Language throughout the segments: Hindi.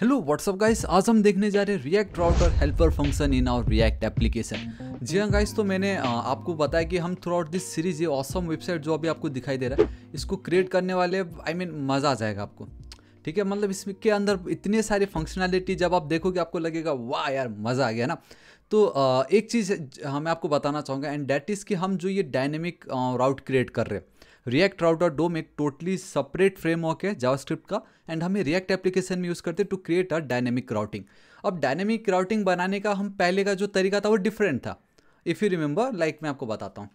हेलो व्हाट्सअप गाइस आज हम देखने जा रहे हैं React router helper function in our React application जी हाँ गाइस तो मैंने आपको बताया कि हम थ्रू आउट दिस सीरीज ये ऑसम वेबसाइट जो अभी आपको दिखाई दे रहा है इसको क्रिएट करने वाले आई I मीन mean, मज़ा आ जाएगा आपको ठीक है मतलब इसके अंदर इतने सारे फंक्शनैलिटी जब आप देखोगे आपको लगेगा वाह यार मज़ा आ गया ना तो एक चीज़ हाँ, मैं आपको बताना चाहूँगा एंड डैट इज़ कि हम जो ये डायनेमिक राउट क्रिएट कर रहे हैं रिएक्ट राउटर डोम एक टोटली सेपरेट फ्रेमवर्क है जावास्क्रिप्ट का एंड हमें रिएक्ट एप्लीकेशन में यूज़ करते हैं to create a dynamic routing अब डायनेमिक राउटिंग बनाने का हम पहले का जो तरीका था वो डिफरेंट था इफ़ यू रिमेंबर लाइक मैं आपको बताता हूँ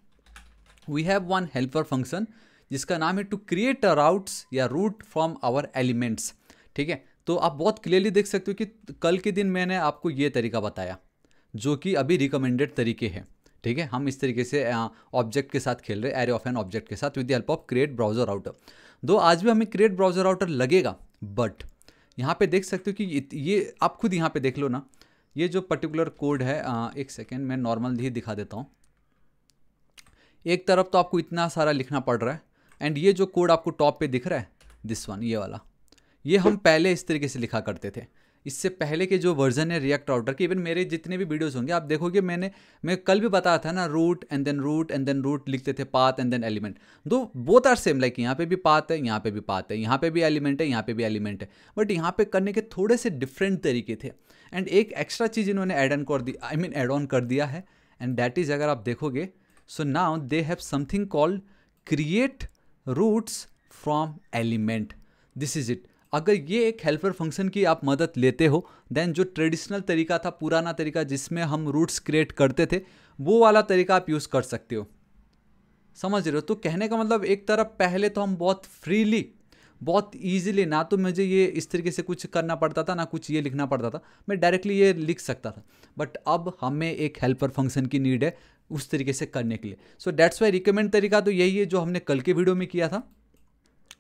we have one helper function जिसका नाम है टू क्रिएट अ राउट्स या रूट फ्रॉम आवर एलिमेंट्स ठीक है तो आप बहुत क्लियरली देख सकते हो कि कल के दिन मैंने आपको ये तरीका बताया जो कि अभी रिकमेंडेड तरीके हैं ठीक है हम इस तरीके से ऑब्जेक्ट के साथ खेल रहे हैं एरे ऑफ एन ऑब्जेक्ट के साथ with the help of create browser router दो आज भी हमें क्रिएट ब्राउजर आउटर लगेगा बट यहाँ पे देख सकते हो कि ये आप खुद यहाँ पे देख लो ना ये जो पर्टिकुलर कोड है आ, एक सेकेंड मैं नॉर्मल ही दिखा देता हूँ एक तरफ तो आपको इतना सारा लिखना पड़ रहा है एंड ये जो कोड आपको टॉप पे दिख रहा है दिस वन ये वाला ये हम पहले इस तरीके से लिखा करते थे इससे पहले के जो वर्जन है रिएक्ट राउटर के इवन मेरे जितने भी वीडियोस होंगे आप देखोगे मैंने मैं कल भी बताया था ना route and then route and then route लिखते थे पाथ एंड देन एलिमेंट दो बोथ आर सेम लाइक यहाँ पे भी पाथ है यहाँ पे भी पाथ है यहाँ पे भी एलिमेंट है यहाँ पे भी एलिमेंट है बट यहाँ पे करने के थोड़े से डिफरेंट तरीके थे एंड एक एक्स्ट्रा चीज़ इन्होंने एड ऑन कर दी आई मीन एड ऑन कर दिया है एंड दैट इज़ अगर आप देखोगे so now they have something called create routes from element this is it अगर ये एक हेल्पर फंक्शन की आप मदद लेते हो देन जो ट्रेडिशनल तरीका था पुराना तरीका जिसमें हम रूट्स क्रिएट करते थे वो वाला तरीका आप यूज़ कर सकते हो समझ रहे हो तो कहने का मतलब एक तरफ पहले तो हम बहुत फ्रीली बहुत ईजिली ना तो मुझे ये इस तरीके से कुछ करना पड़ता था ना कुछ ये लिखना पड़ता था मैं डायरेक्टली ये लिख सकता था बट अब हमें एक हेल्पर फंक्शन की नीड है उस तरीके से करने के लिए सो डैट्स वाई रिकमेंड तरीका तो यही है जो हमने कल के वीडियो में किया था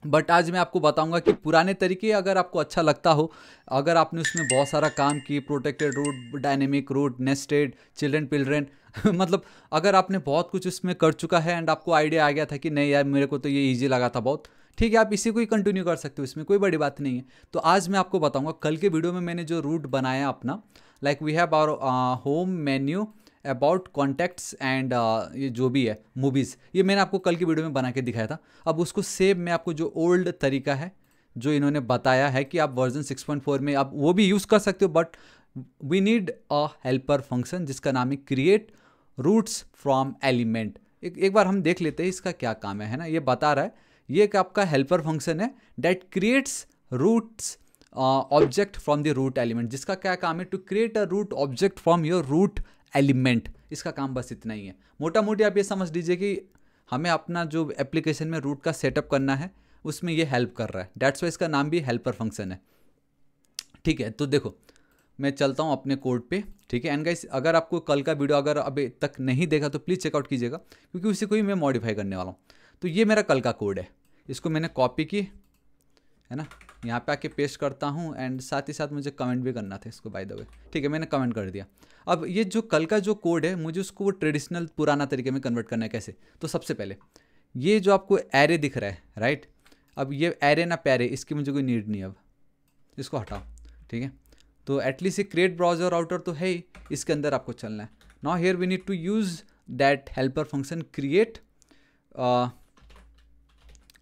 बट आज मैं आपको बताऊंगा कि पुराने तरीके अगर आपको अच्छा लगता हो अगर आपने उसमें बहुत सारा काम किया protected route dynamic route nested children children मतलब अगर आपने बहुत कुछ उसमें कर चुका है एंड आपको आइडिया आ गया था कि नहीं यार मेरे को तो ये ईजी लगा था बहुत ठीक है आप इसी को ही कंटिन्यू कर सकते हो इसमें कोई बड़ी बात नहीं है तो आज मैं आपको बताऊंगा कल के वीडियो में मैंने जो रूट बनाया अपना like we have our home menu about contacts and ये जो भी है मूवीज़ ये मैंने आपको कल की वीडियो में बना के दिखाया था अब उसको सेव में आपको जो ओल्ड तरीका है जो इन्होंने बताया है कि आप वर्जन 6.4 में आप वो भी यूज़ कर सकते हो but we need a helper function जिसका नाम है क्रिएट रूट्स फ्रॉम एलिमेंट एक एक बार हम देख लेते हैं इसका क्या काम है है ना ये बता रहा है ये एक आपका हेल्पर फंक्शन है that creates routes object from the route element जिसका क्या काम है to create a route object from your route element इसका काम बस इतना ही है मोटा मोटी आप ये समझ लीजिए कि हमें अपना जो एप्लीकेशन में रूट का सेटअप करना है उसमें ये हेल्प कर रहा है डेट्स वाई इसका नाम भी हेल्पर फंक्शन है ठीक है तो देखो मैं चलता हूँ अपने कोड पे ठीक है एंड गाइस अगर आपको कल का वीडियो अगर अभी तक नहीं देखा तो प्लीज़ चेकआउट कीजिएगा क्योंकि उसी को ही मैं मॉडिफाई करने वाला हूँ तो ये मेरा कल का कोड है इसको मैंने कॉपी की है ना यहाँ पे आके पेस्ट करता हूँ एंड साथ ही साथ मुझे कमेंट भी करना था इसको बाय द वे ठीक है मैंने कमेंट कर दिया अब ये जो कल का जो कोड है मुझे उसको वो ट्रेडिशनल पुराना तरीके में कन्वर्ट करना है कैसे तो सबसे पहले ये जो आपको एरे दिख रहा है राइट अब ये एरे ना प्यारे इसकी मुझे कोई नीड नहीं अब इसको हटाओ ठीक है तो एटलीस्ट ये क्रिएट ब्राउजर आउटर तो है ही इसके अंदर आपको चलना है now here we need to use that helper function create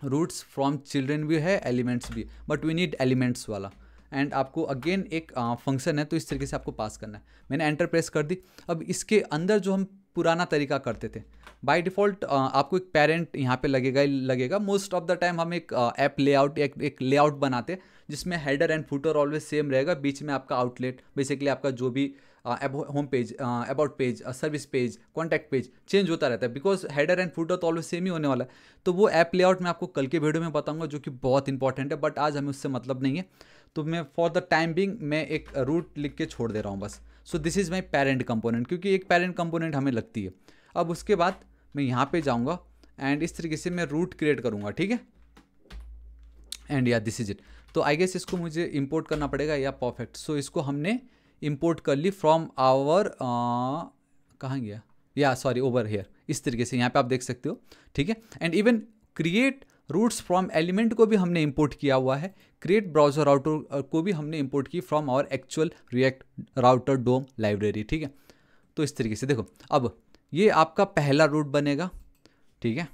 routes from children भी है एलिमेंट्स भी बट वी नीड एलिमेंट्स वाला एंड आपको अगेन एक फंक्शन uh, है तो इस तरीके से आपको पास करना है मैंने एंटर प्रेस कर दी अब इसके अंदर जो हम पुराना तरीका करते थे बाय डिफ़ॉल्ट uh, आपको एक पेरेंट यहाँ पे लगेगा ही लगेगा मोस्ट ऑफ द टाइम हम एक ऐप uh, लेआउट एक एक लेआउट बनाते जिसमें header and footer always same रहेगा बीच में आपका आउटलेट बेसिकली आपका जो भी home page about page service page contact page change होता रहता है बिकॉज हेडर एंड फूटर तो ऑलवेज सेम ही होने वाला है तो वो ऐप लेआउट मैं आपको कल के वीडियो में बताऊंगा जो कि बहुत इंपॉर्टेंट है बट आज हमें उससे मतलब नहीं है तो मैं फॉर द टाइम बिंग मैं एक रूट लिख के छोड़ दे रहा हूँ बस so this is my parent component क्योंकि एक पेरेंट कंपोनेंट हमें लगती है अब उसके बाद मैं यहाँ पे जाऊँगा एंड इस तरीके से मैं रूट क्रिएट करूँगा ठीक है एंड या दिस इज इट तो आई गेस इसको मुझे इंपोर्ट करना पड़ेगा या परफेक्ट सो so, इसको हमने इम्पोर्ट कर ली फ्रॉम आवर uh, कहाँ गया या सॉरी ओवर हेयर इस तरीके से यहाँ पे आप देख सकते हो ठीक है and even create routes from element को भी हमने इम्पोर्ट किया हुआ है क्रिएट ब्राउजर राउटर को भी हमने इम्पोर्ट की from our actual React router DOM library ठीक है तो इस तरीके से देखो अब ये आपका पहला रूट बनेगा ठीक है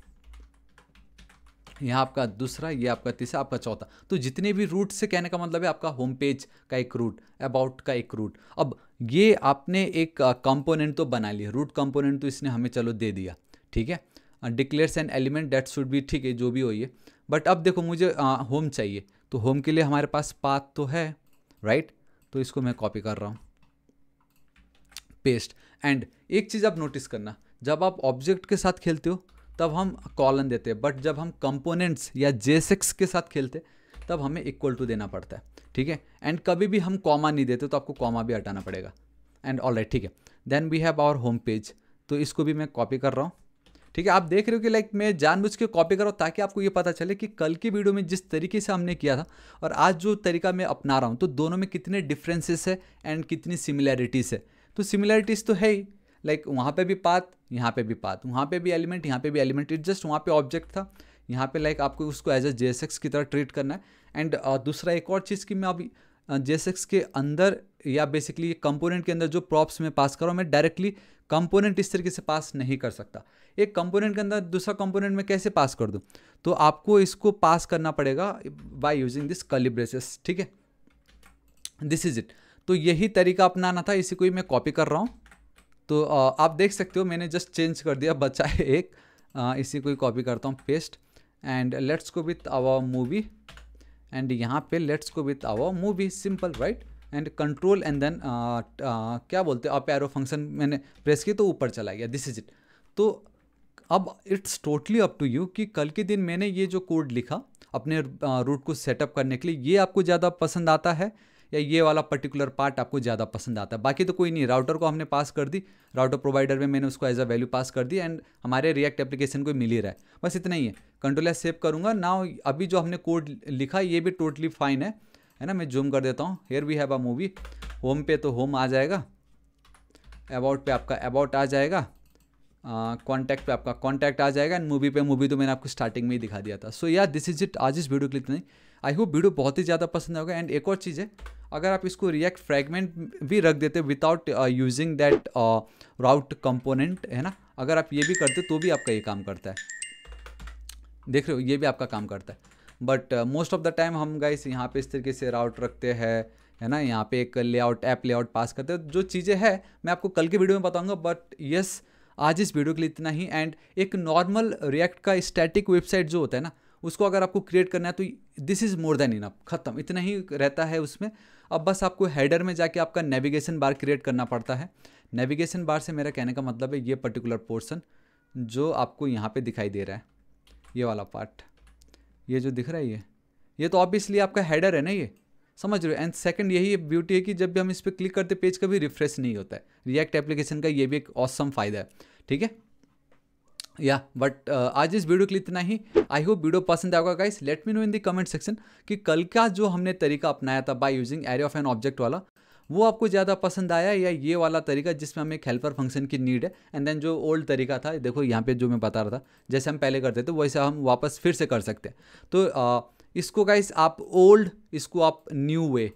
यहाँ आपका दूसरा ये आपका तीसरा आपका चौथा तो जितने भी रूट से कहने का मतलब है आपका होम पेज का एक रूट अबाउट का एक रूट अब ये आपने एक कंपोनेंट तो बना लिया रूट कंपोनेंट तो इसने हमें चलो दे दिया ठीक है declares an element that should भी ठीक है जो भी हो ये बट अब देखो मुझे होम चाहिए तो होम के लिए हमारे पास पाथ तो है राइट right? तो इसको मैं कॉपी कर रहा हूँ पेस्ट एंड एक चीज़ आप नोटिस करना जब आप ऑब्जेक्ट के साथ खेलते हो तब हम कॉलन देते हैं बट जब हम कंपोनेंट्स या जे सिक्स के साथ खेलते तब हमें इक्वल टू देना पड़ता है ठीक है एंड कभी भी हम कॉमा नहीं देते तो आपको कॉमा भी हटाना पड़ेगा एंड ऑल राइट ठीक है then we have our home page तो इसको भी मैं कॉपी कर रहा हूँ ठीक है आप देख रहे हो कि लाइक मैं जानबूझ के कॉपी कर रहा हूँ ताकि आपको ये पता चले कि कल की वीडियो में जिस तरीके से हमने किया था और आज जो तरीका मैं अपना रहा हूँ तो दोनों में कितने डिफ्रेंसेस है एंड कितनी सिमिलैरिटीज़ है तो सिमिलैरिटीज़ तो है ही लाइक वहाँ पे भी पात यहाँ पे भी पात वहाँ पे भी एलिमेंट यहाँ पे भी एलिमेंट इट जस्ट वहाँ पे ऑब्जेक्ट था यहाँ पे लाइक आपको उसको एज अ जे की तरह ट्रीट करना है एंड uh, दूसरा एक और चीज़ कि मैं अभी जे uh, के अंदर या बेसिकली कंपोनेंट के अंदर जो प्रॉप्स में पास कर रहा हूँ मैं डायरेक्टली कंपोनेंट इस तरीके से पास नहीं कर सकता एक कंपोनेंट के अंदर दूसरा कंपोनेंट में कैसे पास कर दूँ तो आपको इसको पास करना पड़ेगा बाय यूजिंग दिस कलिब्रेसेस ठीक है दिस इज इट तो यही तरीका अपनाना था इसी को ही मैं कॉपी कर रहा हूँ तो आप देख सकते हो मैंने जस्ट चेंज कर दिया बचा है एक इसी को ही कॉपी करता हूँ paste and let's go with our movie and यहाँ पे let's go with our movie simple right and control and then क्या बोलते हो आप एरो फंक्शन मैंने प्रेस की तो ऊपर चला गया दिस इज इट तो अब it's totally up to you कि कल के दिन मैंने ये जो कोड लिखा अपने रूट को सेटअप करने के लिए ये आपको ज़्यादा पसंद आता है या ये वाला पर्टिकुलर पार्ट आपको ज़्यादा पसंद आता है बाकी तो कोई नहीं राउटर को हमने पास कर दी राउटर प्रोवाइडर में मैंने उसको एज अ वैल्यू पास कर दी एंड हमारे रिएक्ट एप्लीकेशन को मिल ही रहा है बस इतना ही है कंट्रोल एस सेव करूँगा ना अभी जो हमने कोड लिखा ये भी टोटली फाइन है है ना मैं जूम कर देता हूँ here we have a movie home पे तो होम आ जाएगा अबाउट पे आपका अबाउट आ जाएगा कॉन्टैक्ट पे आपका कॉन्टैक्ट आ जाएगा एंड मूवी पे मूवी तो मैंने आपको स्टार्टिंग में ही दिखा दिया था सो या दिस इज इट आज इस वीडियो के लिए इतना आई होप वीडियो बहुत ही ज़्यादा पसंद होगा एंड एक और चीज़ है अगर आप इसको रिएक्ट फ्रैगमेंट भी रख देते without using that route component है ना अगर आप ये भी करते तो भी आपका ये काम करता है देख रहे हो ये भी आपका काम करता है but most of the time हम इस यहाँ पे इस तरीके से राउट रखते हैं है ना यहाँ पे एक लेआउट ऐप लेआउट पास करते हैं जो चीज़ें हैं मैं आपको कल की वीडियो में बताऊँगा बट येस yes, आज इस वीडियो के लिए इतना ही एंड एक नॉर्मल रिएक्ट का स्टैटिक वेबसाइट जो होता है ना उसको अगर आपको क्रिएट करना है तो this is more than enough ख़त्म इतना ही रहता है उसमें अब बस आपको हेडर में जाके आपका नेविगेशन बार क्रिएट करना पड़ता है नेविगेशन बार से मेरा कहने का मतलब है ये पर्टिकुलर पोर्सन जो आपको यहाँ पर दिखाई दे रहा है ये वाला पार्ट ये जो दिख रहा है ये ये तो ऑब्वियसली आपका हेडर है ना ये समझ रहे हो एंड सेकंड यही ब्यूटी है कि जब भी हम इस पर क्लिक करते पेज कभी रिफ्रेश नहीं होता है रिएक्ट एप्लीकेशन का ये भी एक औसम फ़ायदा है ठीक है या बट uh, आज इस वीडियो के लिए इतना ही आई होप वीडियो पसंद आएगा guys let me know in the comment section कि कल का जो हमने तरीका अपनाया था by using array of an object वाला वो आपको ज़्यादा पसंद आया या ये वाला तरीका जिसमें हमें एक हेल्पर फंक्शन की नीड है एंड देन जो ओल्ड तरीका था देखो यहाँ पे जो मैं बता रहा था जैसे हम पहले करते थे वैसे हम वापस फिर से कर सकते हैं तो आ, uh, इसको गाइस आप ओल्ड इसको आप न्यू वे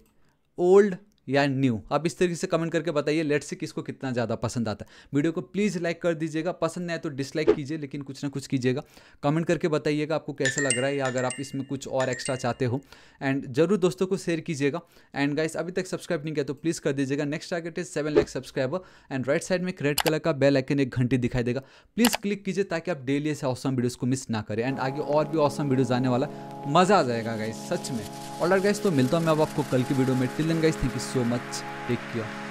ओल्ड या न्यू आप इस तरीके से कमेंट करके बताइए लेट से किसको कितना ज़्यादा पसंद आता है वीडियो को प्लीज़ लाइक कर दीजिएगा पसंद नहीं आए तो डिसलाइक कीजिए लेकिन कुछ ना कुछ कीजिएगा कमेंट करके बताइएगा आपको कैसा लग रहा है या अगर आप इसमें कुछ और एक्स्ट्रा चाहते हो एंड जरूर दोस्तों को शेयर कीजिएगा एंड गाइस अभी तक सब्सक्राइब नहीं किया तो प्लीज़ कर दीजिएगा next target is seven lakh subscriber and right side में रेड कलर का बेल आइकन एक घंटी दिखाई देगा प्लीज़ क्लिक कीजिए ताकि आप डेली ऐसे औसम वीडियोज़ को मिस ना करें एंड आगे और भी औसम वीडियोज़ आने वाला मज़ा आ जाएगा गाइस सच में ऑर्डर गाइस तो मिलता हूँ मैं अब आपको कल की वीडियो में till then guys thank you so much take care